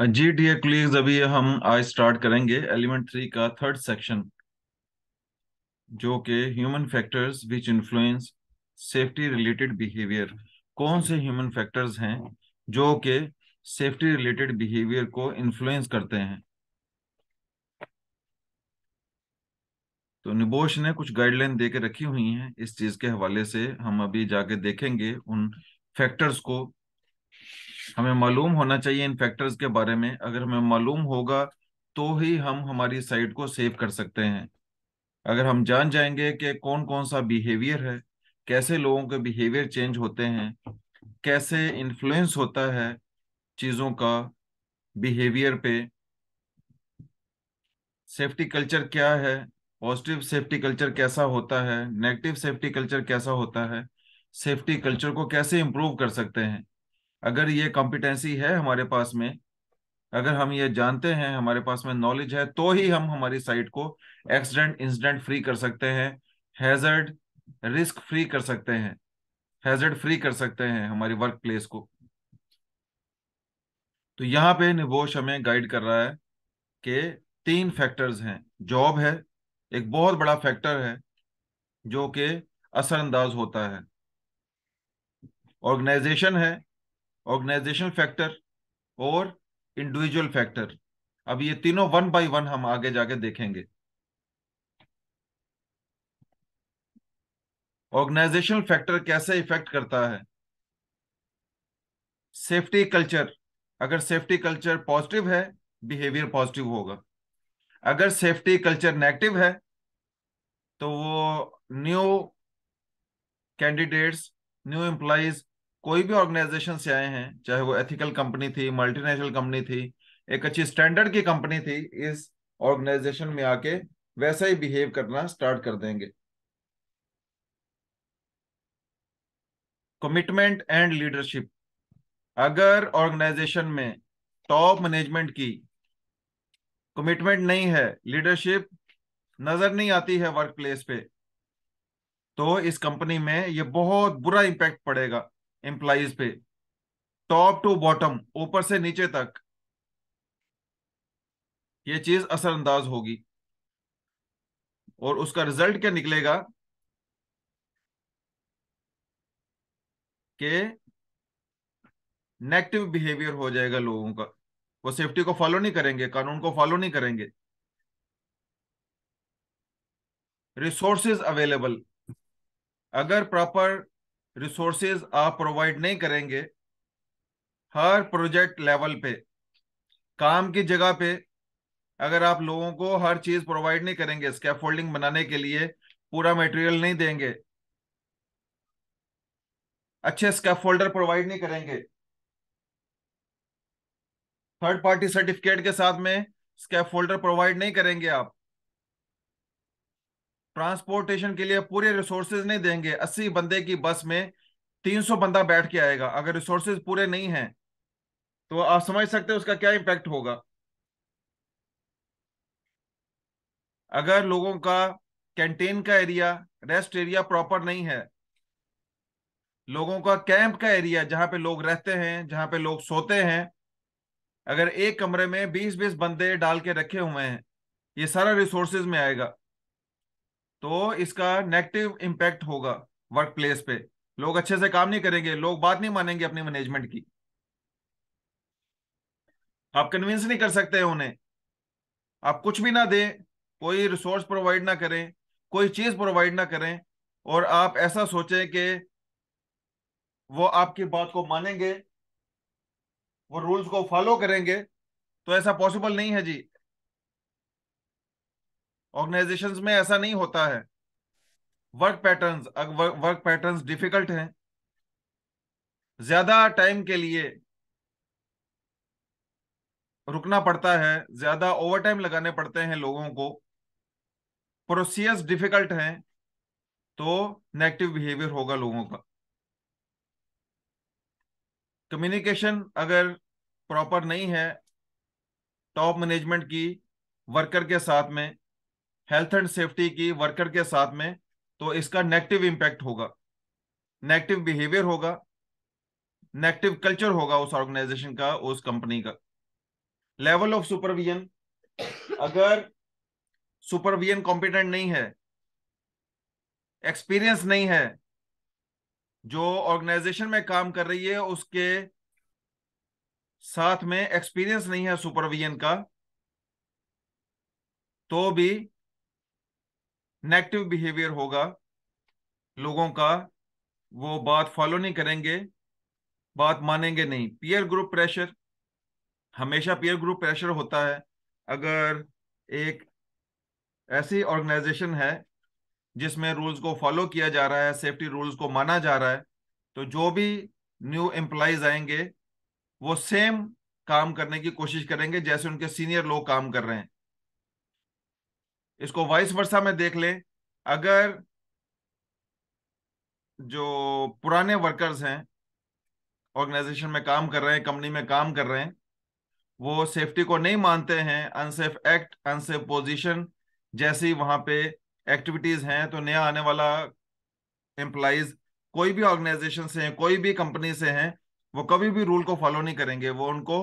हाँ जी डियर क्लीग्स अभी हम आज स्टार्ट करेंगे एलिमेंट थ्री का थर्ड सेक्शन जो के human factors which influence safety related behaviour कौन से ह्यूमन फैक्टर्स हैं जो के सेफ्टी रिलेटेड बिहेवियर को इन्फ्लुएंस करते हैं तो निबोश ने कुछ गाइडलाइन दे के रखी हुई हैं इस चीज के हवाले से हम अभी जाके देखेंगे उन फैक्टर्स को हमें मालूम होना चाहिए इन फैक्टर्स के बारे में अगर हमें मालूम होगा तो ही हम हमारी साइट को सेव कर सकते हैं अगर हम जान जाएंगे कि कौन कौन सा बिहेवियर है कैसे लोगों के बिहेवियर चेंज होते हैं कैसे इन्फ्लुएंस होता है चीज़ों का बिहेवियर पे सेफ्टी कल्चर क्या है पॉजिटिव सेफ्टी कल्चर कैसा होता है नेगेटिव सेफ्टी कल्चर कैसा होता है सेफ्टी कल्चर को कैसे इम्प्रूव कर सकते हैं अगर ये कॉम्पिटेंसी है हमारे पास में अगर हम ये जानते हैं हमारे पास में नॉलेज है तो ही हम हमारी साइट को एक्सीडेंट इंसिडेंट फ्री कर सकते हैं हैजर्ड रिस्क फ्री कर सकते हैं हैजर्ड फ्री कर सकते हैं हमारी वर्क प्लेस को तो यहां पे निबोश हमें गाइड कर रहा है कि तीन फैक्टर्स हैं जॉब है एक बहुत बड़ा फैक्टर है जो कि असरअंदाज होता है ऑर्गेनाइजेशन है ऑर्गेनाइजेशन फैक्टर और इंडिविजुअल फैक्टर अब ये तीनों वन बाय वन हम आगे जाके देखेंगे ऑर्गेनाइजेशनल फैक्टर कैसे इफेक्ट करता है सेफ्टी कल्चर अगर सेफ्टी कल्चर पॉजिटिव है बिहेवियर पॉजिटिव होगा अगर सेफ्टी कल्चर नेगेटिव है तो वो न्यू कैंडिडेट्स न्यू एम्प्लॉज कोई भी ऑर्गेनाइजेशन से आए हैं चाहे वो एथिकल कंपनी थी मल्टीनेशनल कंपनी थी एक अच्छी स्टैंडर्ड की कंपनी थी इस ऑर्गेनाइजेशन में आके वैसा ही बिहेव करना स्टार्ट कर देंगे कमिटमेंट एंड लीडरशिप अगर ऑर्गेनाइजेशन में टॉप मैनेजमेंट की कमिटमेंट नहीं है लीडरशिप नजर नहीं आती है वर्क प्लेस पे तो इस कंपनी में ये बहुत बुरा इंपैक्ट पड़ेगा एम्प्लाइज पे टॉप टू बॉटम ऊपर से नीचे तक ये चीज असरअंदाज होगी और उसका रिजल्ट क्या निकलेगा के नेगेटिव बिहेवियर हो जाएगा लोगों का वो सेफ्टी को फॉलो नहीं करेंगे कानून को फॉलो नहीं करेंगे रिसोर्सेज अवेलेबल अगर प्रॉपर रिसोर्सेज आप प्रोवाइड नहीं करेंगे हर प्रोजेक्ट लेवल पे काम की जगह पे अगर आप लोगों को हर चीज प्रोवाइड नहीं करेंगे स्कैफोल्डिंग बनाने के लिए पूरा मटेरियल नहीं देंगे अच्छे स्कैफोल्डर प्रोवाइड नहीं करेंगे थर्ड पार्टी सर्टिफिकेट के साथ में स्कैफोल्डर प्रोवाइड नहीं करेंगे आप ट्रांसपोर्टेशन के लिए पूरे रिसोर्सेज नहीं देंगे अस्सी बंदे की बस में तीन सौ बंदा बैठ के आएगा अगर रिसोर्सेज पूरे नहीं हैं तो आप समझ सकते हैं उसका क्या इम्पैक्ट होगा अगर लोगों का कैंटीन का एरिया रेस्ट एरिया प्रॉपर नहीं है लोगों का कैंप का एरिया जहां पे लोग रहते हैं जहां पे लोग सोते हैं अगर एक कमरे में बीस बीस बंदे डाल के रखे हुए हैं ये सारा रिसोर्सेज में आएगा तो इसका नेगेटिव इंपैक्ट होगा वर्क प्लेस पे लोग अच्छे से काम नहीं करेंगे लोग बात नहीं मानेंगे अपनी मैनेजमेंट की आप कन्विंस नहीं कर सकते उन्हें आप कुछ भी ना दें कोई रिसोर्स प्रोवाइड ना करें कोई चीज प्रोवाइड ना करें और आप ऐसा सोचें कि वो आपकी बात को मानेंगे वो रूल्स को फॉलो करेंगे तो ऐसा पॉसिबल नहीं है जी ऑर्गेनाइजेशंस में ऐसा नहीं होता है work patterns work patterns difficult हैं ज्यादा टाइम के लिए रुकना पड़ता है ज्यादा ओवर टाइम लगाने पड़ते हैं लोगों को प्रोसीस डिफिकल्ट हैं तो नेगेटिव बिहेवियर होगा लोगों का कम्युनिकेशन अगर प्रॉपर नहीं है टॉप मैनेजमेंट की वर्कर के साथ में हेल्थ एंड सेफ्टी की वर्कर के साथ में तो इसका नेगेटिव इंपैक्ट होगा नेगेटिव बिहेवियर होगा नेगेटिव कल्चर होगा उस ऑर्गेनाइजेशन का उस कंपनी का लेवल ऑफ सुपरविजन अगर सुपरविजन कॉम्पिटेंट नहीं है एक्सपीरियंस नहीं है जो ऑर्गेनाइजेशन में काम कर रही है उसके साथ में एक्सपीरियंस नहीं है सुपरविजन का तो भी नेगेटिव बिहेवियर होगा लोगों का वो बात फॉलो नहीं करेंगे बात मानेंगे नहीं पीयर ग्रुप प्रेशर हमेशा पीयर ग्रुप प्रेशर होता है अगर एक ऐसी ऑर्गेनाइजेशन है जिसमें रूल्स को फॉलो किया जा रहा है सेफ्टी रूल्स को माना जा रहा है तो जो भी न्यू एम्प्लॉयज आएंगे वो सेम काम करने की कोशिश करेंगे जैसे उनके सीनियर लोग काम कर रहे हैं इसको वाइस वर्षा में देख ले अगर जो पुराने वर्कर्स हैं ऑर्गेनाइजेशन में काम कर रहे हैं कंपनी में काम कर रहे हैं वो सेफ्टी को नहीं मानते हैं अनसेफ एक्ट अनसेफ पोजीशन जैसी वहां पे एक्टिविटीज हैं तो नया आने वाला एम्प्लाइज कोई भी ऑर्गेनाइजेशन से है कोई भी कंपनी से है वो कभी भी रूल को फॉलो नहीं करेंगे वो उनको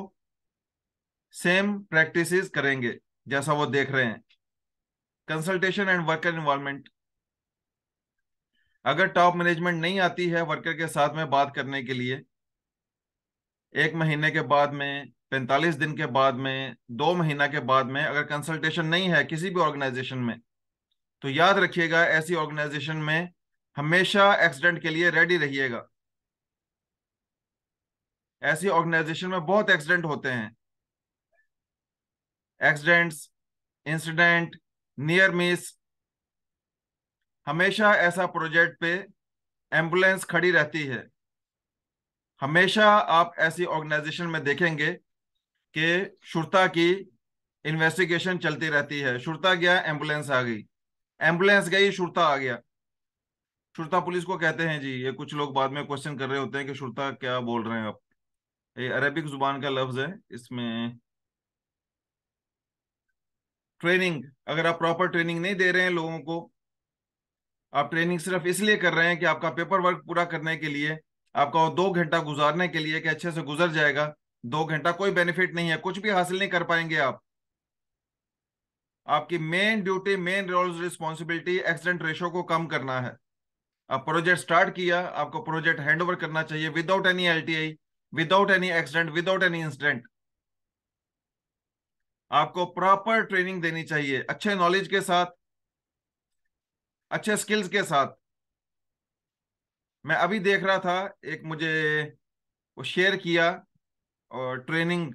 सेम प्रैक्टिसेस करेंगे जैसा वो देख रहे हैं कंसल्टेशन एंड वर्कर इन्वॉल्वमेंट अगर टॉप मैनेजमेंट नहीं आती है वर्कर के साथ में बात करने के लिए एक महीने के बाद में पैंतालीस दिन के बाद में दो महीना के बाद में अगर कंसल्टेशन नहीं है किसी भी ऑर्गेनाइजेशन में तो याद रखिएगा ऐसी ऑर्गेनाइजेशन में हमेशा एक्सीडेंट के लिए रेडी रहिएगा ऐसी ऑर्गेनाइजेशन में बहुत एक्सीडेंट होते हैं एक्सीडेंट्स इंसिडेंट नियर मिस हमेशा ऐसा प्रोजेक्ट पे एम्बुलेंस खड़ी रहती है हमेशा आप ऐसी ऑर्गेनाइजेशन में देखेंगे कि शुरता की इन्वेस्टिगेशन चलती रहती है शुरता गया एम्बुलेंस आ गई एम्बुलेंस गई शुरता आ गया शुरता पुलिस को कहते हैं जी ये कुछ लोग बाद में क्वेश्चन कर रहे होते हैं कि शुरता क्या बोल रहे हैं आप ये अरेबिक जुबान का लफ्ज है इसमें ट्रेनिंग अगर आप प्रॉपर ट्रेनिंग नहीं दे रहे हैं लोगों को आप ट्रेनिंग सिर्फ इसलिए कर रहे हैं कि आपका पेपर वर्क पूरा करने के लिए आपका दो घंटा गुजारने के लिए कि अच्छे से गुजर जाएगा दो घंटा कोई बेनिफिट नहीं है कुछ भी हासिल नहीं कर पाएंगे आप आपकी main duty main role responsibility accident ratio को कम करना है आप प्रोजेक्ट स्टार्ट किया आपको प्रोजेक्ट हैंड ओवर करना चाहिए विदाउट एनी एल without any accident without any incident आपको प्रॉपर ट्रेनिंग देनी चाहिए अच्छे नॉलेज के साथ अच्छे स्किल्स के साथ मैं अभी देख रहा था एक मुझे वो शेयर किया और ट्रेनिंग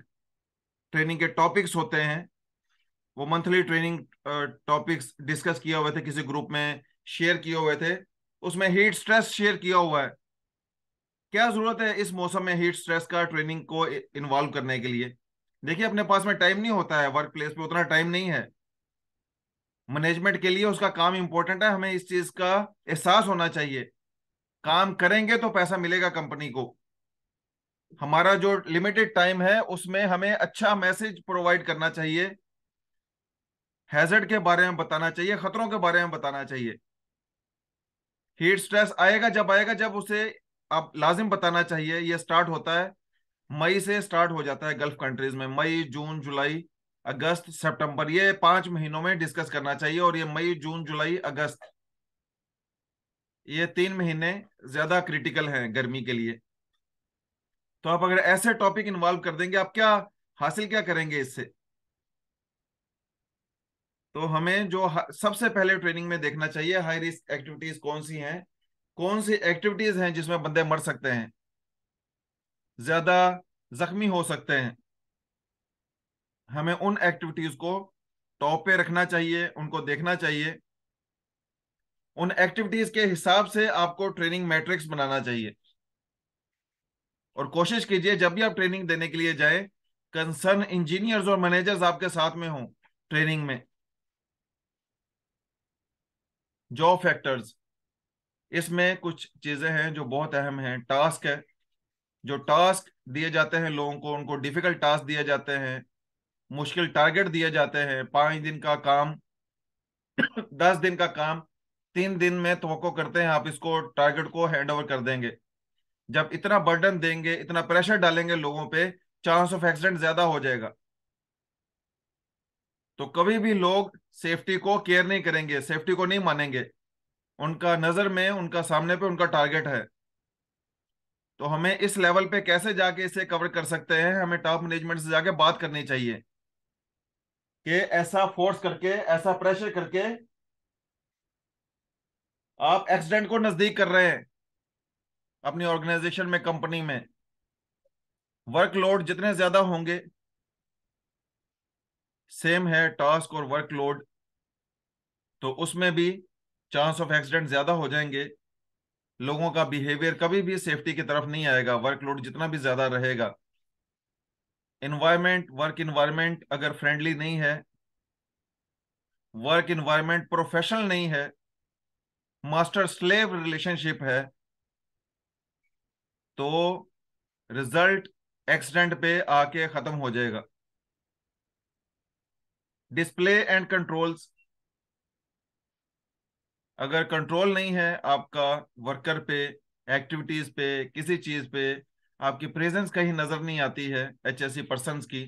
ट्रेनिंग के टॉपिक्स होते हैं वो मंथली ट्रेनिंग टॉपिक्स डिस्कस किया हुए थे किसी ग्रुप में शेयर किए हुए थे उसमें हीट स्ट्रेस शेयर किया हुआ है क्या जरूरत है इस मौसम में हीट स्ट्रेस का ट्रेनिंग को इन्वॉल्व करने के लिए देखिए अपने पास में टाइम नहीं होता है वर्क प्लेस पे उतना टाइम नहीं है मैनेजमेंट के लिए उसका काम इंपॉर्टेंट है हमें इस चीज का एहसास होना चाहिए काम करेंगे तो पैसा मिलेगा कंपनी को हमारा जो लिमिटेड टाइम है उसमें हमें अच्छा मैसेज प्रोवाइड करना चाहिए हैजर्ड के बारे में बताना चाहिए खतरों के बारे में बताना चाहिए हीट स्ट्रेस आएगा जब आएगा जब उसे आप लाजिम बताना चाहिए यह स्टार्ट होता है मई से स्टार्ट हो जाता है गल्फ कंट्रीज में मई जून जुलाई अगस्त सितंबर ये पांच महीनों में डिस्कस करना चाहिए और ये मई जून जुलाई अगस्त ये तीन महीने ज्यादा क्रिटिकल हैं गर्मी के लिए तो आप अगर ऐसे टॉपिक इन्वॉल्व कर देंगे आप क्या हासिल क्या करेंगे इससे तो हमें जो सबसे पहले ट्रेनिंग में देखना चाहिए हाई रिस्क एक्टिविटीज कौन सी हैं कौन सी एक्टिविटीज हैं जिसमें बंदे मर सकते हैं ज्यादा जख्मी हो सकते हैं हमें उन एक्टिविटीज को टॉप पे रखना चाहिए उनको देखना चाहिए उन एक्टिविटीज के हिसाब से आपको ट्रेनिंग मैट्रिक्स बनाना चाहिए और कोशिश कीजिए जब भी आप ट्रेनिंग देने के लिए जाए कंसर्न इंजीनियर्स और मैनेजर्स आपके साथ में हों ट्रेनिंग में जॉब फैक्टर्स इसमें कुछ चीजें हैं जो बहुत अहम हैं टास्क है जो टास्क दिए जाते हैं लोगों को उनको डिफिकल्ट टास्क दिए जाते हैं मुश्किल टारगेट दिए जाते हैं पांच दिन का काम दस दिन का काम तीन दिन में तो करते हैं आप इसको टारगेट को हैंड ओवर कर देंगे जब इतना बर्डन देंगे इतना प्रेशर डालेंगे लोगों पे चांस ऑफ एक्सीडेंट ज्यादा हो जाएगा तो कभी भी लोग सेफ्टी को केयर नहीं करेंगे सेफ्टी को नहीं मानेंगे उनका नजर में उनका सामने पे उनका टारगेट है तो हमें इस लेवल पे कैसे जाके इसे कवर कर सकते हैं हमें टॉप मैनेजमेंट से जाके बात करनी चाहिए कि ऐसा फोर्स करके ऐसा प्रेशर करके आप एक्सीडेंट को नजदीक कर रहे हैं अपनी ऑर्गेनाइजेशन में कंपनी में वर्कलोड जितने ज्यादा होंगे सेम है टास्क और वर्कलोड तो उसमें भी चांस ऑफ एक्सीडेंट ज्यादा हो जाएंगे लोगों का बिहेवियर कभी भी सेफ्टी की तरफ नहीं आएगा वर्कलोड जितना भी ज्यादा रहेगा इन्वायरमेंट वर्क इन्वायरमेंट अगर फ्रेंडली नहीं है वर्क इन्वायरमेंट प्रोफेशनल नहीं है मास्टर स्लेव रिलेशनशिप है तो रिजल्ट एक्सीडेंट पे आके खत्म हो जाएगा डिस्प्ले एंड कंट्रोल्स अगर कंट्रोल नहीं है आपका वर्कर पे एक्टिविटीज पे किसी चीज पे आपकी प्रेजेंस कहीं नजर नहीं आती है एच एस पर्सन की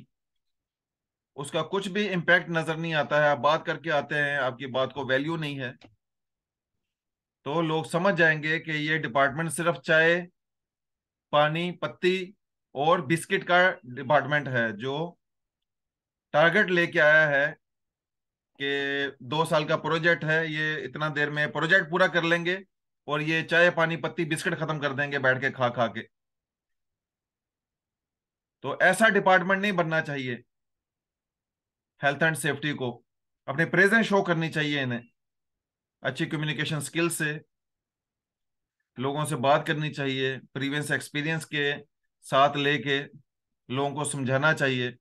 उसका कुछ भी इम्पैक्ट नजर नहीं आता है आप बात करके आते हैं आपकी बात को वैल्यू नहीं है तो लोग समझ जाएंगे कि ये डिपार्टमेंट सिर्फ चाय पानी पत्ती और बिस्किट का डिपार्टमेंट है जो टारगेट लेके आया है कि दो साल का प्रोजेक्ट है ये इतना देर में प्रोजेक्ट पूरा कर लेंगे और ये चाय पानी पत्ती बिस्किट खत्म कर देंगे बैठ के खा खा के तो ऐसा डिपार्टमेंट नहीं बनना चाहिए हेल्थ एंड सेफ्टी को अपने प्रेजेंस शो करनी चाहिए इन्हें अच्छी कम्युनिकेशन स्किल से लोगों से बात करनी चाहिए प्रीवियस एक्सपीरियंस के साथ लेके लोगों को समझाना चाहिए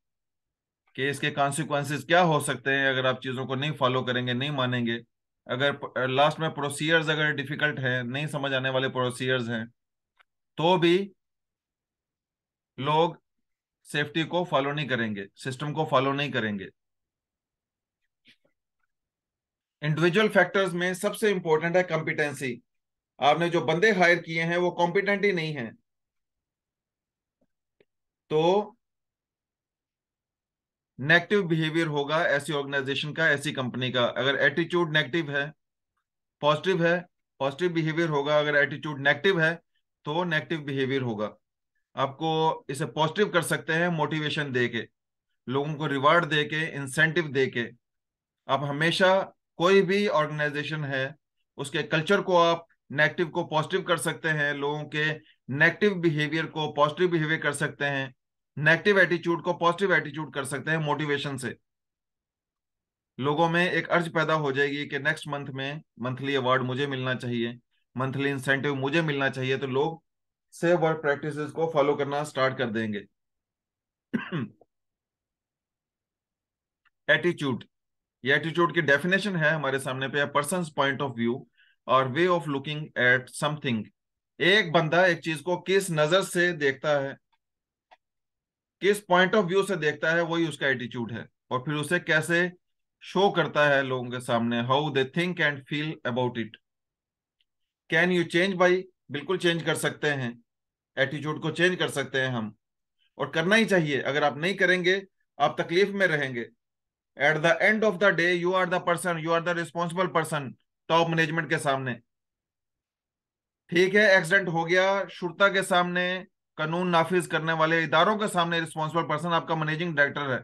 कि इसके कॉन्सिक्वेंसेस क्या हो सकते हैं अगर आप चीज़ों को नहीं फॉलो करेंगे नहीं मानेंगे अगर लास्ट में प्रोसीजर्स अगर डिफिकल्ट है नहीं समझ आने वाले प्रोसीजर्स हैं तो भी लोग सेफ्टी को फॉलो नहीं करेंगे सिस्टम को फॉलो नहीं करेंगे इंडिविजुअल फैक्टर्स में सबसे इंपॉर्टेंट है कॉम्पिटेंसी आपने जो बंदे हायर किए हैं वो कॉम्पिटेंट ही नहीं है तो नेगेटिव बिहेवियर होगा ऐसी ऑर्गेनाइजेशन का ऐसी कंपनी का अगर एटीट्यूड नेगेटिव है पॉजिटिव है पॉजिटिव बिहेवियर होगा अगर एटीट्यूड नेगेटिव है तो नेगेटिव बिहेवियर होगा आपको इसे पॉजिटिव कर सकते हैं मोटिवेशन दे के लोगों को रिवार्ड दे के इंसेंटिव दे के आप हमेशा कोई भी ऑर्गेनाइजेशन है उसके कल्चर को आप नेगेटिव को पॉजिटिव कर सकते हैं लोगों के नेगेटिव बिहेवियर को पॉजिटिव बिहेवियर कर सकते हैं नेगेटिव एटीट्यूड को पॉजिटिव एटीट्यूड कर सकते हैं मोटिवेशन से लोगों में एक अर्ज पैदा हो जाएगी कि नेक्स्ट मंथ में मंथली अवार्ड मुझे मिलना चाहिए मंथली इंसेंटिव मुझे मिलना चाहिए तो लोग सेव वर्ड प्रैक्टिस को फॉलो करना स्टार्ट कर देंगे एटीट्यूड ये एटीट्यूड की डेफिनेशन है हमारे सामने पे पर्सन पॉइंट ऑफ व्यू और way of looking at something एक बंदा एक चीज को किस नजर से देखता है किस पॉइंट ऑफ व्यू से देखता है वही उसका एटीट्यूड है और फिर उसे कैसे शो करता है लोगों के सामने how they think and feel about it can you change भाई बिल्कुल चेंज कर सकते हैं एटीट्यूड को चेंज कर सकते हैं हम और करना ही चाहिए अगर आप नहीं करेंगे आप तकलीफ में रहेंगे at the end of the day you are the person you are the responsible person top management के सामने ठीक है एक्सीडेंट हो गया श्रुता के सामने कानून नाफिज करने वाले इदारों के सामने रिस्पॉन्सिबल पर्सन आपका मैनेजिंग डायरेक्टर है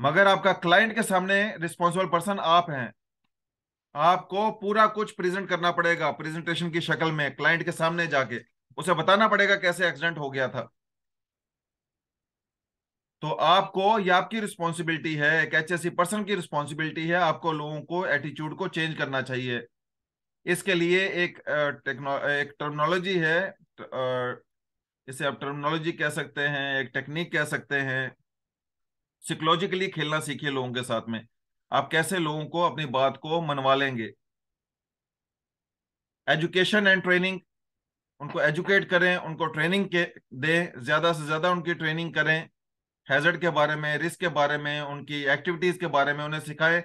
मगर आपका क्लाइंट के सामने रिस्पॉन्सिबल पर्सन आप हैं आपको पूरा कुछ प्रेजेंट करना पड़ेगा प्रेजेंटेशन की शक्ल में क्लाइंट के सामने जाके उसे बताना पड़ेगा कैसे एक्सीडेंट हो गया था तो आपको ये आपकी रिस्पॉन्सिबिलिटी है एक एच पर्सन e की रिस्पॉन्सिबिलिटी है आपको लोगों को एटीट्यूड को चेंज करना चाहिए इसके लिए एक टेक्नो एक टर्मनोलॉजी है इसे आप टर्मिनोलॉजी कह सकते हैं एक टेक्निक कह सकते हैं साइकोलॉजिकली खेलना सीखिए लोगों के साथ में आप कैसे लोगों को अपनी बात को मनवा लेंगे एजुकेशन एंड ट्रेनिंग उनको एजुकेट करें उनको ट्रेनिंग के दें ज्यादा से ज्यादा उनकी ट्रेनिंग करें हैजर्ड के बारे में रिस्क के बारे में उनकी एक्टिविटीज के बारे में उन्हें सिखाएं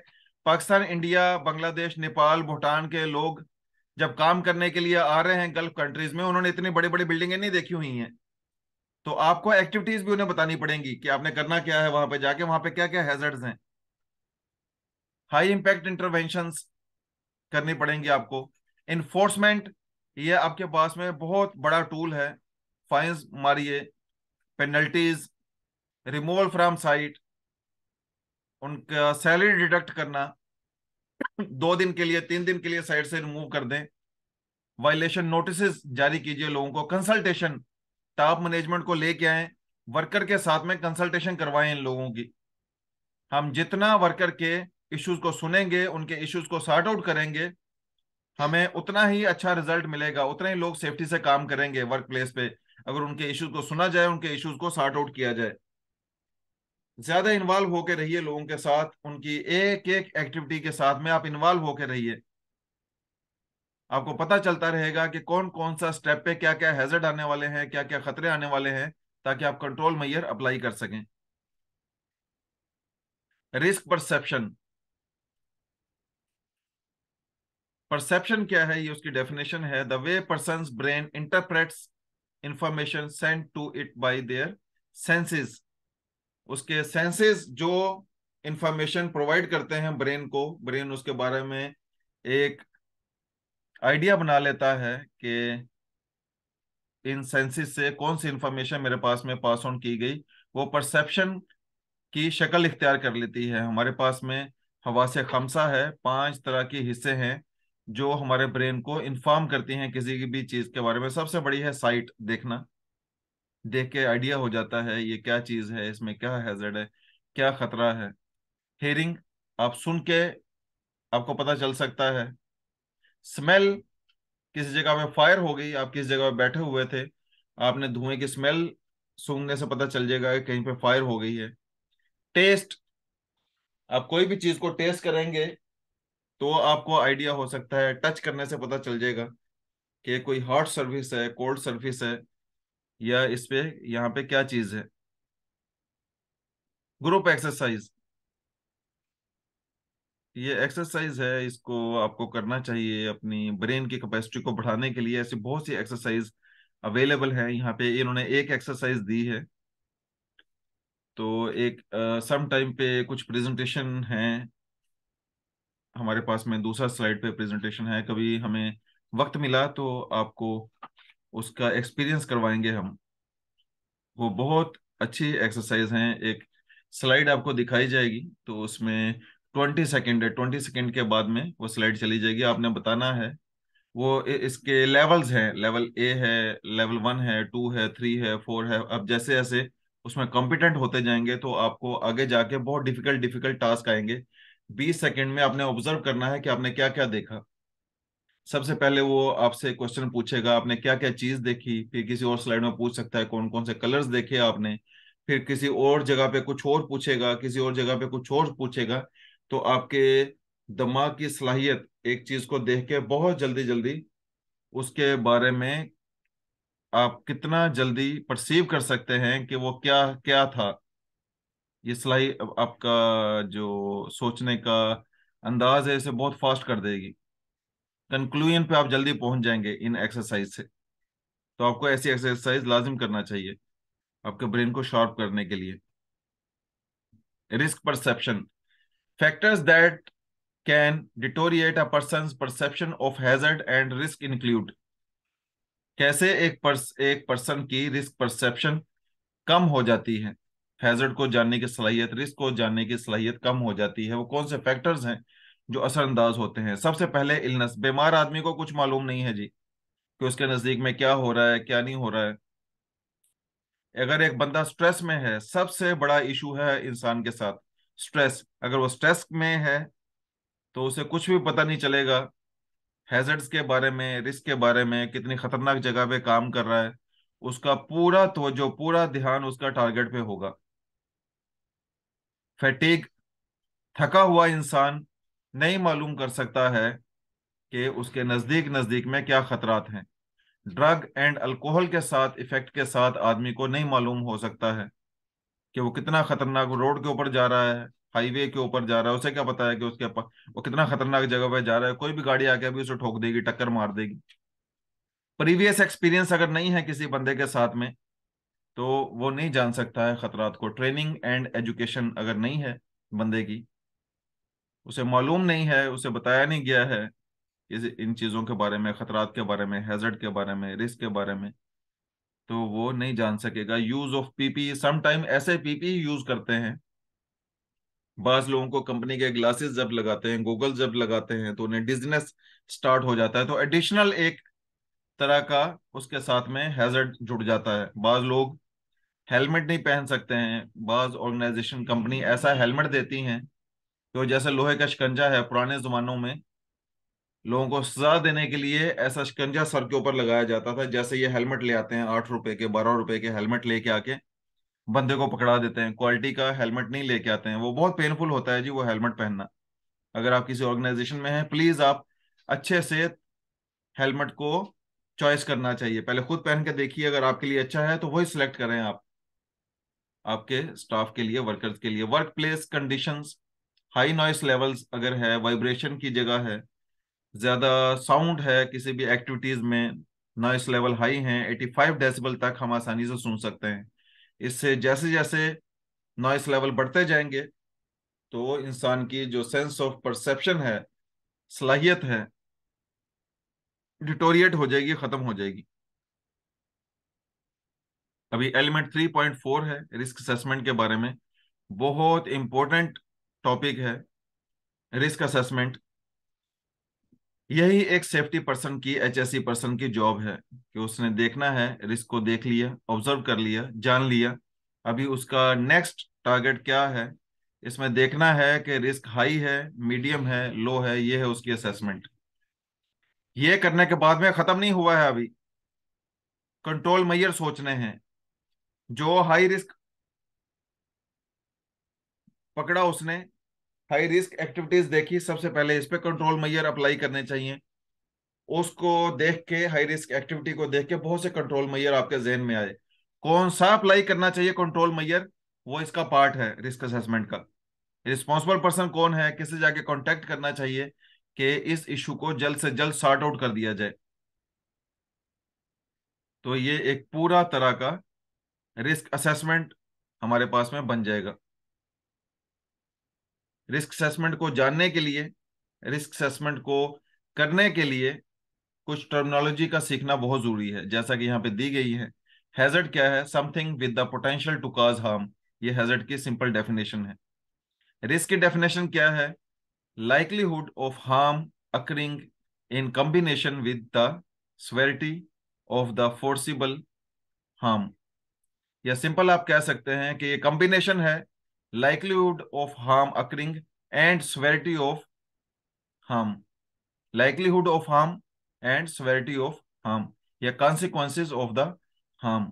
पाकिस्तान इंडिया बांग्लादेश नेपाल भूटान के लोग जब काम करने के लिए आ रहे हैं गल्फ कंट्रीज में उन्होंने इतनी बड़ी बड़ी बिल्डिंगें नहीं देखी हुई हैं तो आपको एक्टिविटीज भी उन्हें बतानी पड़ेंगी कि आपने करना क्या है वहां पर जाके वहां पर क्या क्या हैजर्ड हैं हाई इंपैक्ट इंटरवेंशन करनी पड़ेंगी आपको इन्फोर्समेंट ये आपके पास में बहुत बड़ा टूल है फाइन्स मारिए पेनल्टीज रिमूवल फ्रॉम साइट उनका सैलरी डिडक्ट करना दो दिन के लिए तीन दिन के लिए साइड से रिमूव कर दें वायलेशन नोटिस जारी कीजिए लोगों को कंसल्टेशन टॉप मैनेजमेंट को लेके आए वर्कर के साथ में कंसल्टेशन करवाएं इन लोगों की हम जितना वर्कर के इश्यूज को सुनेंगे उनके इश्यूज को सॉर्ट आउट करेंगे हमें उतना ही अच्छा रिजल्ट मिलेगा उतने ही लोग सेफ्टी से काम करेंगे वर्क प्लेस पे अगर उनके इश्यूज को सुना जाए उनके इश्यूज को सॉर्ट आउट किया जाए ज्यादा इन्वॉल्व होकर रहिए लोगों के साथ उनकी एक एक एक्टिविटी के साथ में आप इन्वॉल्व होकर रहिए आपको पता चलता रहेगा कि कौन कौन सा स्टेप पे क्या क्या हैजर्ड आने वाले हैं क्या क्या खतरे आने वाले हैं ताकि आप कंट्रोल मैयर अप्लाई कर सकें रिस्क परसेप्शन परसेप्शन क्या है ये उसकी डेफिनेशन है the way person brain interprets information send to it by their senses उसके सेंसेस जो इंफॉर्मेशन प्रोवाइड करते हैं ब्रेन को ब्रेन उसके बारे में एक आइडिया बना लेता है कि इन सेंसेस से कौन सी इंफॉर्मेशन मेरे पास में पास ऑन की गई वो परसेप्शन की शक्ल इख्तियार कर लेती है हमारे पास में हवा से खमसा है पांच तरह के हिस्से हैं जो हमारे ब्रेन को इन्फॉर्म करती हैं किसी भी चीज के बारे में सबसे बड़ी है साइट देखना देख के आइडिया हो जाता है ये क्या चीज है इसमें क्या हैजर्ड है क्या खतरा है हेरिंग आप सुन के आपको पता चल सकता है स्मेल किसी जगह में फायर हो गई आप किस जगह पे बैठे हुए थे आपने धुएं की स्मेल सूंघने से पता चल जाएगा कि कहीं पे फायर हो गई है टेस्ट आप कोई भी चीज को टेस्ट करेंगे तो आपको आइडिया हो सकता है टच करने से पता चल जाएगा कि कोई हॉट सर्विस है कोल्ड सर्विस है या इस पे यहाँ पे क्या चीज है ग्रुप एक्सरसाइज ये एक्सरसाइज है इसको आपको करना चाहिए अपनी ब्रेन की कैपेसिटी को बढ़ाने के लिए ऐसी बहुत सी एक्सरसाइज अवेलेबल है यहाँ पे इन्होंने एक एक्सरसाइज दी है तो एक सम टाइम पे कुछ प्रेजेंटेशन है हमारे पास में दूसरा स्लाइड पे प्रेजेंटेशन है कभी हमें वक्त मिला तो आपको उसका एक्सपीरियंस करवाएंगे हम वो बहुत अच्छी एक्सरसाइज है एक स्लाइड आपको दिखाई जाएगी तो उसमें ट्वेंटी सेकेंड है ट्वेंटी सेकेंड के बाद में वो स्लाइड चली जाएगी आपने बताना है वो इसके लेवल्स हैं लेवल ए है लेवल वन है टू है थ्री है फोर है अब जैसे जैसे उसमें कॉम्पिटेंट होते जाएंगे तो आपको आगे जाके बहुत डिफिकल्ट डिफिकल्ट टास्क आएंगे बीस सेकेंड में आपने ऑब्जर्व करना है कि आपने क्या क्या देखा सबसे पहले वो आपसे क्वेश्चन पूछेगा आपने क्या क्या चीज देखी फिर किसी और स्लाइड में पूछ सकता है कौन कौन से कलर्स देखे आपने फिर किसी और जगह पे कुछ और पूछेगा किसी और जगह पे कुछ और पूछेगा तो आपके दिमाग की सलाहियत एक चीज को देख के बहुत जल्दी जल्दी उसके बारे में आप कितना जल्दी परसीव कर सकते हैं कि वो क्या क्या था ये सलाही आपका जो सोचने का अंदाज है इसे बहुत फास्ट कर देगी कंक्लूजन पे आप जल्दी पहुंच जाएंगे इन एक्सरसाइज से तो आपको ऐसी एक्सरसाइज लाजिम करना चाहिए आपके ब्रेन को शॉर्प करने के लिए risk perception factors that can deteriorate a person perception of hazard and risk include कैसे एक पर्स एक पर्सन की रिस्क परसेप्शन कम हो जाती है हैजर्ड को जानने की सलाहियत रिस्क को जानने की सलाहियत कम हो जाती है वो कौन से फैक्टर्स हैं जो असरअंदाज होते हैं सबसे पहले इलनेस बीमार आदमी को कुछ मालूम नहीं है जी कि उसके नज़दीक में क्या हो रहा है क्या नहीं हो रहा है अगर एक बंदा स्ट्रेस में है सबसे बड़ा इशू है इंसान के साथ स्ट्रेस अगर वो स्ट्रेस में है तो उसे कुछ भी पता नहीं चलेगा हैजर्ड्स के बारे में रिस्क के बारे में कितनी खतरनाक जगह पे काम कर रहा है उसका पूरा तोजो पूरा ध्यान उसका टारगेट पे होगा फैटिक थका हुआ इंसान नहीं मालूम कर सकता है कि उसके नज़दीक नज़दीक में क्या ख़तरात हैं ड्रग एंड अल्कोहल के साथ इफ़ेक्ट के साथ आदमी को नहीं मालूम हो सकता है कि वो कितना ख़तरनाक रोड के ऊपर जा रहा है हाईवे के ऊपर जा रहा है उसे क्या पता है कि उसके वो कितना खतरनाक जगह पर जा रहा है कोई भी गाड़ी आके अभी उसे ठोक देगी टक्कर मार देगी प्रीवियस एक्सपीरियंस अगर नहीं है किसी बंदे के साथ में तो वो नहीं जान सकता है खतरात को ट्रेनिंग एंड एजुकेशन अगर नहीं है बंदे की उसे मालूम नहीं है उसे बताया नहीं गया है इस इन चीज़ों के बारे में ख़तरात के बारे में हैजर्ड के बारे में रिस्क के बारे में तो वो नहीं जान सकेगा यूज़ ऑफ पीपी समाइम ऐसे पीपी यूज़ करते हैं बाज लोगों को कंपनी के ग्लासेस जब लगाते हैं गूगल जब लगाते हैं तो उन्हें डिजनेस स्टार्ट हो जाता है तो एडिशनल एक तरह का उसके साथ में हैजर्ड जुड़ जाता है बाज लोग हेलमेट नहीं पहन सकते हैं बाज ऑर्गेनाइजेशन कंपनी ऐसा हेलमेट देती हैं तो जैसे लोहे का शिकंजा है पुराने जमानों में लोगों को सजा देने के लिए ऐसा शिकंजा सर के ऊपर लगाया जाता था जैसे ये हेलमेट ले आते हैं आठ रुपए के बारह रुपए के हेलमेट लेके आके बंदे को पकड़ा देते हैं क्वालिटी का हेलमेट नहीं लेके आते हैं वो बहुत पेनफुल होता है जी वो हेलमेट पहनना अगर आप किसी ऑर्गेनाइजेशन में हैं प्लीज आप अच्छे से हेलमेट को चॉइस करना चाहिए पहले खुद पहन के देखिए अगर आपके लिए अच्छा है तो वही सिलेक्ट करें आप आपके स्टाफ के लिए वर्कर्स के लिए work place conditions high noise levels अगर है वाइब्रेशन की जगह है ज्यादा साउंड है किसी भी एक्टिविटीज में नॉइस लेवल हाई है 85 डेसिबल तक हम आसानी से सुन सकते हैं इससे जैसे जैसे नॉइस लेवल बढ़ते जाएंगे तो इंसान की जो सेंस ऑफ परसेप्शन है सलाहियत है डिटोरिएट हो जाएगी खत्म हो जाएगी अभी एलिमेंट 3.4 है रिस्क असेसमेंट के बारे में बहुत इंपॉर्टेंट टॉपिक है रिस्क असेसमेंट यही एक सेफ्टी पर्सन की सी पर्सन e की जॉब है कि उसने देखना है रिस्क को देख लिया ऑब्जर्व कर लिया जान लिया अभी उसका नेक्स्ट टारगेट क्या है इसमें देखना है कि रिस्क हाई है मीडियम है लो है ये है उसकी असेसमेंट ये करने के बाद में खत्म नहीं हुआ है अभी कंट्रोल मैयर सोचने हैं जो हाई रिस्क पकड़ा उसने हाई रिस्क एक्टिविटीज देखी सबसे पहले इस पे कंट्रोल मैयर अप्लाई करने चाहिए उसको देख के हाई रिस्क एक्टिविटी को देख के बहुत से कंट्रोल मैयर आपके जहन में आए कौन सा अप्लाई करना चाहिए कंट्रोल मैयर वो इसका पार्ट है रिस्क असेसमेंट का रिस्पॉन्सिबल पर्सन कौन है किसे जाके कॉन्टेक्ट करना चाहिए कि इस इशू को जल्द से जल्द सॉर्ट आउट कर दिया जाए तो ये एक पूरा तरह का रिस्क असेसमेंट हमारे पास में बन जाएगा रिस्क असेसमेंट को जानने के लिए रिस्क असेसमेंट को करने के लिए कुछ टर्मिनोलॉजी का सीखना बहुत जरूरी है जैसा कि यहाँ पे दी गई है हैजर्ड क्या है something with the potential to cause harm ये हैजर्ड की सिंपल डेफिनेशन है रिस्क की डेफिनेशन क्या है likelihood of harm occurring in combination with the severity of the foreseeable harm या सिंपल आप कह सकते हैं कि ये कॉम्बिनेशन है likelihood of harm occurring and severity of harm likelihood of harm and severity of harm या consequences of the harm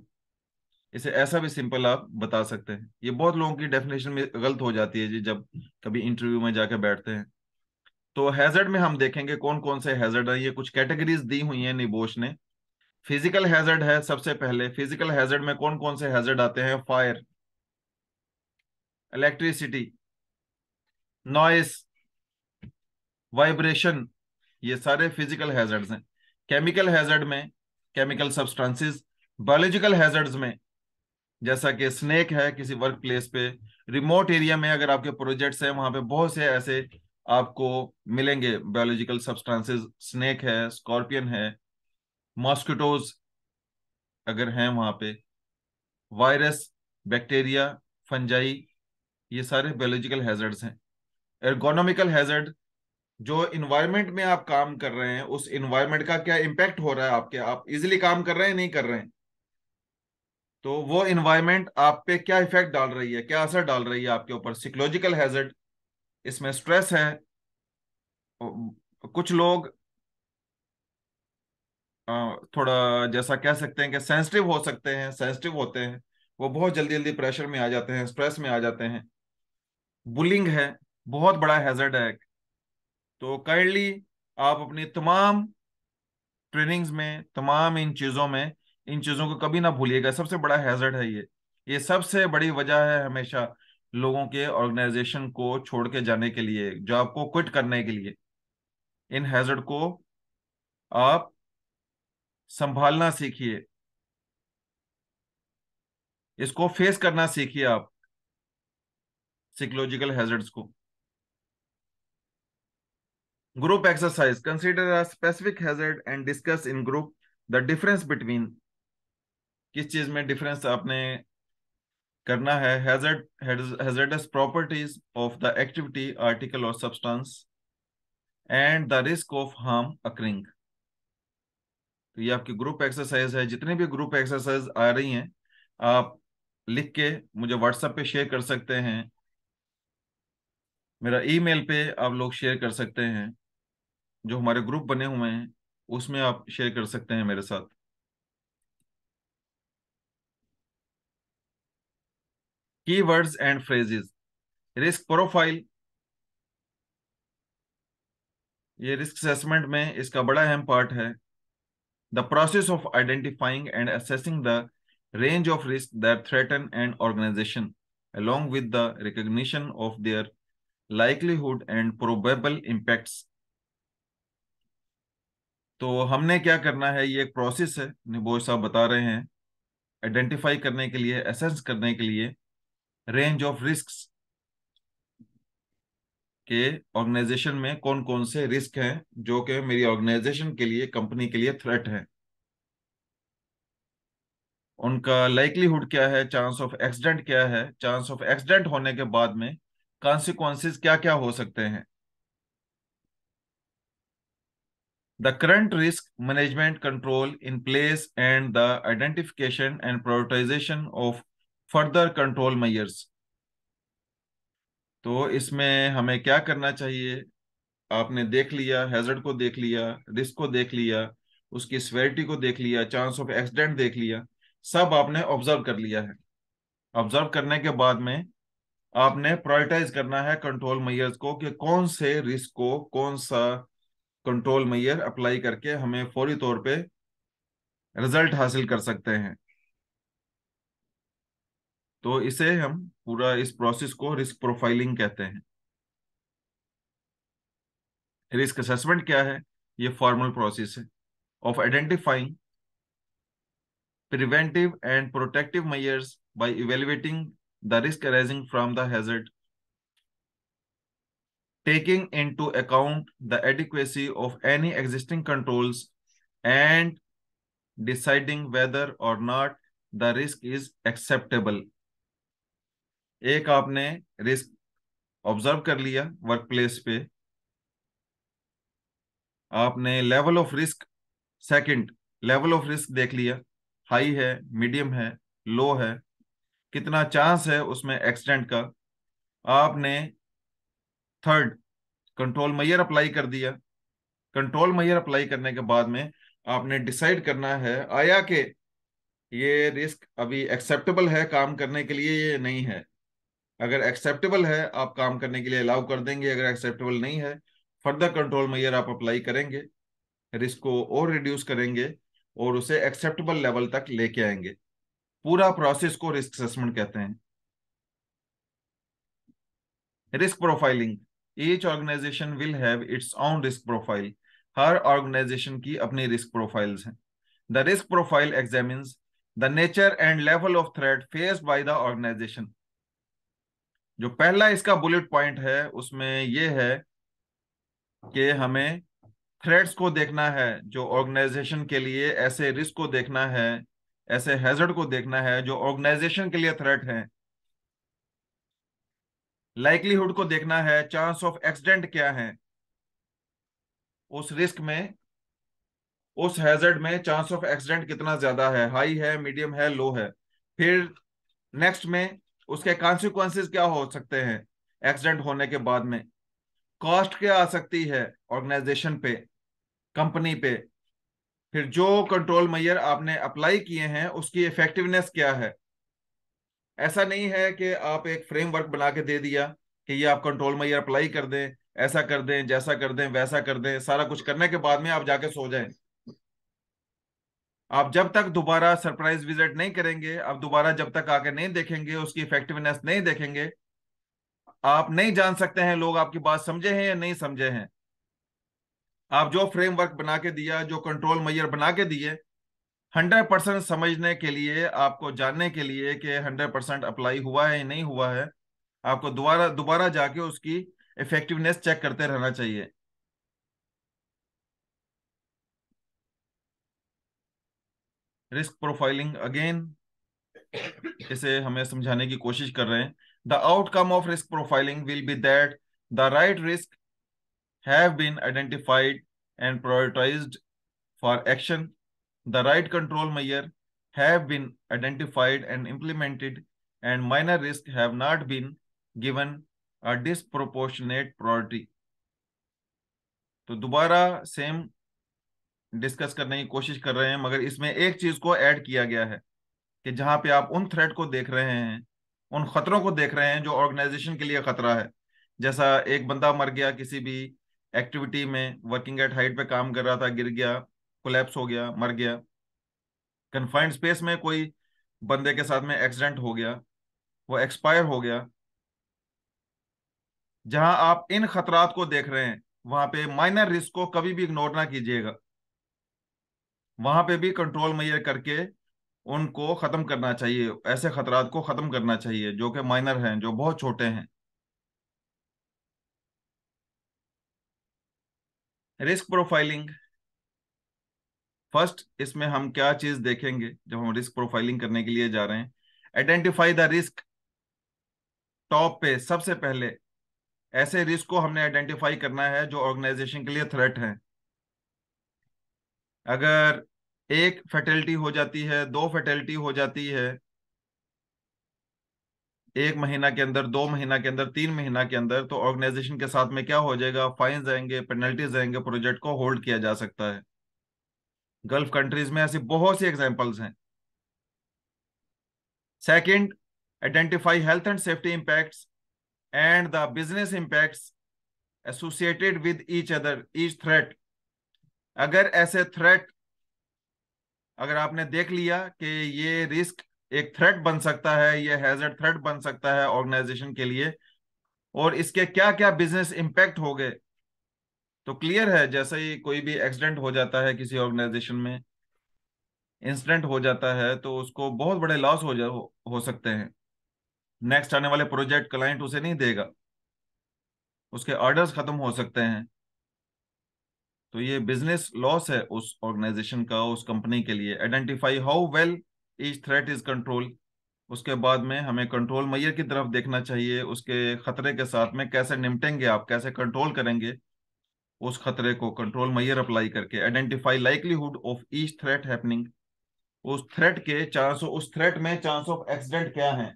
इसे ऐसा भी सिंपल आप बता सकते हैं ये बहुत लोगों की डेफिनेशन में गलत हो जाती है जी जब कभी इंटरव्यू में जाके बैठते हैं तो हैजर्ड में हम देखेंगे कौन कौन से हैजर्ड है ये कुछ कैटेगरीज दी हुई हैं निबोश ने फिजिकल हैजर्ड है सबसे पहले फिजिकल हैजर्ड में कौन कौन से हैजर्ड आते हैं फायर इलेक्ट्रिसिटी नॉइस वाइब्रेशन ये सारे फिजिकल हैजर्ड्स हैं केमिकल हैजर्ड में केमिकल सब्सटेंसेस बायोलॉजिकल हैजर्ड्स में जैसा कि स्नेक है किसी वर्क प्लेस पे रिमोट एरिया में अगर आपके प्रोजेक्ट्स हैं वहां पे बहुत से ऐसे आपको मिलेंगे बायोलॉजिकल सब्सटेंसेस स्नेक है स्कॉर्पियन है मॉस्किटोज अगर हैं वहां पे वायरस बैक्टीरिया फंजाई ये सारे बायोलॉजिकल हैजर्ड्स हैं एर्गोनॉमिकल हैजर्ड जो इन्वायरमेंट में आप काम कर रहे हैं उस इन्वायरमेंट का क्या इम्पैक्ट हो रहा है आपके आप इजिली काम कर रहे हैं नहीं कर रहे हैं तो वो इन्वायरमेंट आप पे क्या इफेक्ट डाल रही है क्या असर डाल रही है आपके ऊपर सिकोलॉजिकल हैजर्ड इसमें स्ट्रेस है कुछ लोग थोड़ा जैसा कह सकते हैं कि सेंसिटिव हो सकते हैं सेंसिटिव होते हैं वो बहुत जल्दी जल्दी प्रेशर में आ जाते हैं स्ट्रेस में आ जाते हैं बुलिंग है बहुत बड़ा हैजर्ड है तो काइंडली आप अपनी तमाम ट्रेनिंग्स में तमाम इन चीज़ों में इन चीज़ों को कभी ना भूलिएगा सबसे बड़ा हैजर्ड है ये ये सबसे बड़ी वजह है हमेशा लोगों के ऑर्गेनाइजेशन को छोड़ के जाने के लिए जॉब को क्विट करने के लिए इन हैजर्ड को आप संभालना सीखिए इसको फेस करना सीखिए आप साइकोलॉजिकल हैजर्ड्स को group exercise consider a specific hazard and discuss in group the difference between किस चीज में डिफरेंस आपने करना है hazard hazardous properties of the activity article और substance and the risk of harm occurring तो ये आपकी ग्रुप एक्सरसाइज है जितने भी ग्रुप एक्सरसाइज आ रही हैं आप लिख के मुझे व्हाट्सएप पे शेयर कर सकते हैं मेरा ईमेल पे आप लोग शेयर कर सकते हैं जो हमारे ग्रुप बने हुए हैं उसमें आप शेयर कर सकते हैं मेरे साथ keywords and phrases risk profile ये रिस्क असेसमेंट में इसका बड़ा अहम पार्ट है the process of identifying and assessing the range of risk that threaten and organisation along with the recognition of their likelihood and probable impacts तो हमने क्या करना है ये एक प्रोसेस है निबोज साहब बता रहे हैं आइडेंटिफाई करने के लिए एसेंस करने के लिए रेंज ऑफ रिस्क के ऑर्गेनाइजेशन में कौन कौन से रिस्क हैं जो कि मेरी ऑर्गेनाइजेशन के लिए कंपनी के लिए थ्रेट है उनका लाइकलीहुड क्या है चांस ऑफ एक्सीडेंट क्या है चांस ऑफ एक्सीडेंट होने के बाद में कॉन्सिक्वेंसेस क्या क्या हो सकते हैं the current risk management control in place and the identification and prioritisation of further control measures तो इसमें हमें क्या करना चाहिए आपने देख लिया हैजर्ड को देख लिया रिस्क को देख लिया उसकी स्वेरिटी को देख लिया चांस ऑफ एक्सीडेंट देख लिया सब आपने ऑब्जर्व कर लिया है ऑब्जर्व करने के बाद में आपने प्रायोरिटाइज करना है कंट्रोल मैयर्स को कि कौन से रिस्क को कौन सा कंट्रोल मैयर अप्लाई करके हमें फौरी तौर पे रिजल्ट हासिल कर सकते हैं तो इसे हम पूरा इस प्रोसेस को रिस्क प्रोफाइलिंग कहते हैं रिस्क असेसमेंट क्या है ये फॉर्मल प्रोसेस है of identifying preventive and protective measures by evaluating the risk arising from the hazard taking into account the adequacy of any existing controls and deciding whether or not the risk is acceptable एक आपने risk observe कर लिया work place पे आपने level of risk second level of risk देख लिया high है medium है लो है कितना चांस है उसमें एक्सीडेंट का आपने थर्ड कंट्रोल मैयर अप्लाई कर दिया कंट्रोल मैयर अप्लाई करने के बाद में आपने डिसाइड करना है आया कि ये रिस्क अभी एक्सेप्टेबल है काम करने के लिए ये नहीं है अगर एक्सेप्टेबल है आप काम करने के लिए अलाउ कर देंगे अगर एक्सेप्टेबल नहीं है फर्दर कंट्रोल मैयर आप अप्लाई करेंगे रिस्क को और रिड्यूस करेंगे और उसे एक्सेप्टेबल लेवल तक लेके आएंगे पूरा प्रोसेस को रिस्क असेसमेंट कहते हैं risk profiling each organisation will have its own risk profile हर ऑर्गेनाइजेशन की अपनी रिस्क प्रोफाइल्स हैं the risk profile examine the nature and level of threat face by the organisation जो पहला इसका बुलेट पॉइंट है उसमें यह है कि हमें थ्रेड्स को देखना है जो ऑर्गेनाइजेशन के लिए ऐसे रिस्क को देखना है ऐसे हैजर्ड को देखना है जो ऑर्गेनाइजेशन के लिए थ्रेट है लाइकलीहुड को देखना है चांस ऑफ एक्सीडेंट क्या है उस रिस्क में उस हैजर्ड में चांस ऑफ एक्सीडेंट कितना ज्यादा है हाई है मीडियम है लो है फिर नेक्स्ट में उसके कॉन्सिक्वेंसेस क्या हो सकते हैं एक्सीडेंट होने के बाद में कॉस्ट क्या आ सकती है ऑर्गेनाइजेशन पे कंपनी पे फिर जो कंट्रोल मैयर आपने अप्लाई किए हैं उसकी इफेक्टिवनेस क्या है ऐसा नहीं है कि आप एक फ्रेमवर्क बना के दे दिया कि ये आप कंट्रोल मैयर अप्लाई कर दें ऐसा कर दें जैसा कर दें वैसा कर दें सारा कुछ करने के बाद में आप जाके सो जाएं आप जब तक दोबारा सरप्राइज विजिट नहीं करेंगे आप दोबारा जब तक आके नहीं देखेंगे उसकी इफेक्टिवनेस नहीं देखेंगे आप नहीं जान सकते हैं लोग आपकी बात समझे हैं या नहीं समझे हैं आप जो फ्रेमवर्क बना के दिया जो कंट्रोल मैयर बना के दिए हंड्रेड परसेंट समझने के लिए आपको जानने के लिए कि हंड्रेड परसेंट अप्लाई हुआ है या नहीं हुआ है आपको दोबारा दोबारा जाके उसकी इफेक्टिवनेस चेक करते रहना चाहिए रिस्क प्रोफाइलिंग अगेन इसे हमें समझाने की कोशिश कर रहे हैं the outcome of risk profiling will be that the right risk have been identified and prioritized for action. The right control measure have been identified and implemented and minor risk have not been given a disproportionate priority. तो dobara same discuss karne ki koshish kar rahe hain magar isme ek cheez ko add kiya gaya hai ki jahan pe aap un threat ko dekh rahe hain उन खतरों को देख रहे हैं जो organisation के लिए खतरा है जैसा एक बंदा मर गया किसी भी एक्टिविटी में वर्किंग एट हाइट पे काम कर रहा था गिर गया कोलेप्स हो गया मर गया कन्फाइंड स्पेस में कोई बंदे के साथ में एक्सीडेंट हो गया वो एक्सपायर हो गया जहां आप इन खतरात को देख रहे हैं वहां पे माइनर रिस्क को कभी भी इग्नोर ना कीजिएगा वहां पे भी कंट्रोल मैयर करके उनको खत्म करना चाहिए ऐसे खतरात को खत्म करना चाहिए जो कि माइनर हैं जो बहुत छोटे हैं रिस्क प्रोफाइलिंग फर्स्ट इसमें हम क्या चीज देखेंगे जब हम रिस्क प्रोफाइलिंग करने के लिए जा रहे हैं आइडेंटिफाई द रिस्क टॉप पे सबसे पहले ऐसे रिस्क को हमने आइडेंटिफाई करना है जो ऑर्गेनाइजेशन के लिए थ्रेट है अगर एक फैटल्टी हो जाती है दो फैटल्टी हो जाती है एक महीना के अंदर दो महीना के अंदर तीन महीना के अंदर तो ऑर्गेनाइजेशन के साथ में क्या हो जाएगा फाइन आएंगे पेनल्टीज आएंगे प्रोजेक्ट को होल्ड किया जा सकता है गल्फ कंट्रीज में ऐसी बहुत सी एग्जाम्पल्स हैं second identify health and safety impact and the business impact associated with each other each threat अगर ऐसे थ्रेट अगर आपने देख लिया कि ये रिस्क एक थ्रेट बन सकता है ये हैजर्ड थ्रेट बन सकता है ऑर्गेनाइजेशन के लिए और इसके क्या क्या बिजनेस इम्पैक्ट हो गए तो क्लियर है जैसे ही कोई भी एक्सीडेंट हो जाता है किसी ऑर्गेनाइजेशन में इंसिडेंट हो जाता है तो उसको बहुत बड़े लॉस हो जा हो, हो सकते हैं नेक्स्ट आने वाले प्रोजेक्ट क्लाइंट उसे नहीं देगा उसके ऑर्डर्स खत्म हो सकते हैं तो ये बिजनेस लॉस है उस ऑर्गेनाइजेशन का उस कंपनी के लिए identify how well each threat is control उसके बाद में हमें कंट्रोल मैयर की तरफ देखना चाहिए उसके खतरे के साथ में कैसे निपटेंगे आप कैसे कंट्रोल करेंगे उस खतरे को कंट्रोल मैयर अप्लाई करके identify likelihood of each threat happening उस थ्रेट के चांस उस थ्रेट में चांस ऑफ एक्सीडेंट क्या है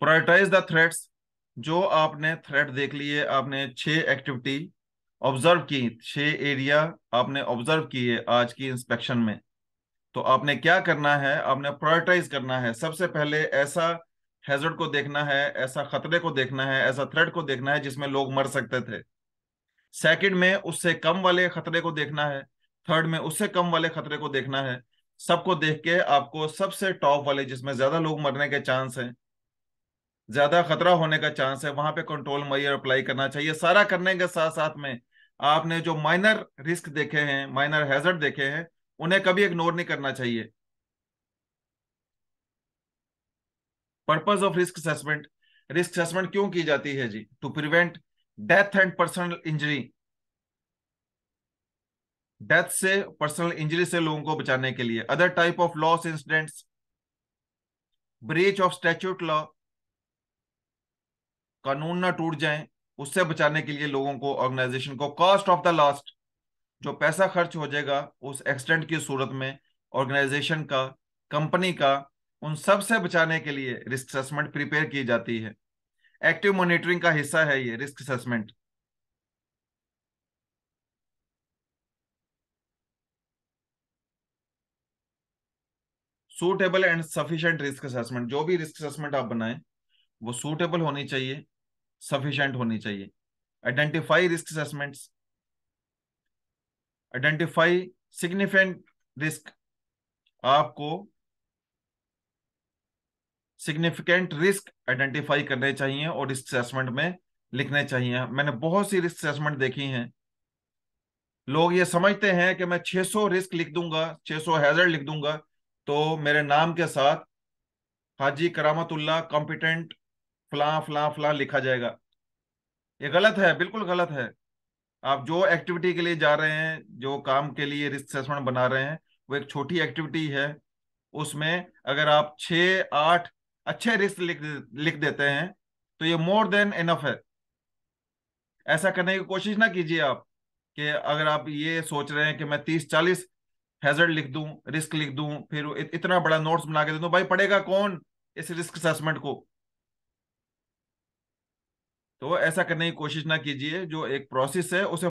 प्रायोरिटाइज द थ्रेट्स जो आपने थ्रेट देख लिए आपने छह एक्टिविटी ऑब्जर्व की छह एरिया आपने ऑब्जर्व किए आज की इंस्पेक्शन में तो आपने क्या करना है आपने प्रायोरिटाइज करना है सबसे पहले ऐसा हैजर्ड को देखना है ऐसा खतरे को देखना है ऐसा थ्रेड को देखना है जिसमें लोग मर सकते थे सेकंड में उससे कम वाले खतरे को देखना है थर्ड में उससे कम वाले खतरे को देखना है सबको देख के आपको सबसे टॉप वाले जिसमें ज्यादा लोग मरने के चांस है ज्यादा खतरा होने का चांस है वहां पे कंट्रोल मैयर अप्लाई करना चाहिए सारा करने के साथ साथ में आपने जो माइनर रिस्क देखे हैं माइनर हैजर्ड देखे हैं उन्हें कभी इग्नोर नहीं करना चाहिए purpose of risk assessment risk assessment क्यों की जाती है जी to prevent death and personal injury death से पर्सनल इंजरी से लोगों को बचाने के लिए other type of loss incidents breach of statute law कानून ना टूट जाए उससे बचाने के लिए लोगों को ऑर्गेनाइजेशन को कॉस्ट ऑफ द लास्ट जो पैसा खर्च हो जाएगा उस एक्सीडेंट की सूरत में ऑर्गेनाइजेशन का कंपनी का उन सब से बचाने के लिए रिस्क असेसमेंट प्रिपेयर की जाती है एक्टिव मॉनिटरिंग का हिस्सा है ये risk assessment suitable and sufficient risk assessment जो भी रिस्क असेसमेंट आप बनाएं वो सूटेबल होनी चाहिए सफिशियंट होनी चाहिए identify risk assessments identify significant risk आपको सिग्निफिकेंट रिस्क आइडेंटिफाई करने चाहिए और रिस्क असेसमेंट में लिखने चाहिए मैंने बहुत सी रिस्क असेसमेंट देखी हैं लोग ये समझते हैं कि मैं 600 रिस्क लिख दूंगा 600 हैजर्ड लिख दूंगा तो मेरे नाम के साथ हाजी करामतुल्ला कॉम्पिटेंट फला फला फला लिखा जाएगा ये गलत है बिल्कुल गलत है आप जो एक्टिविटी के लिए जा रहे हैं जो काम के लिए रिस्क असेसमेंट बना रहे हैं वो एक छोटी एक्टिविटी है उसमें अगर आप छ आठ अच्छे रिस्क लिख लिख देते हैं तो ये मोर देन इनफ है ऐसा करने की कोशिश ना कीजिए आप कि अगर आप ये सोच रहे हैं कि मैं तीस चालीस हैजर्ड लिख दूं रिस्क लिख दूं फिर इतना बड़ा नोट्स बना के दे दूं भाई पढ़ेगा कौन इस रिस्क असेसमेंट को तो ऐसा करने की कोशिश ना कीजिए जो एक प्रोसेस है उसे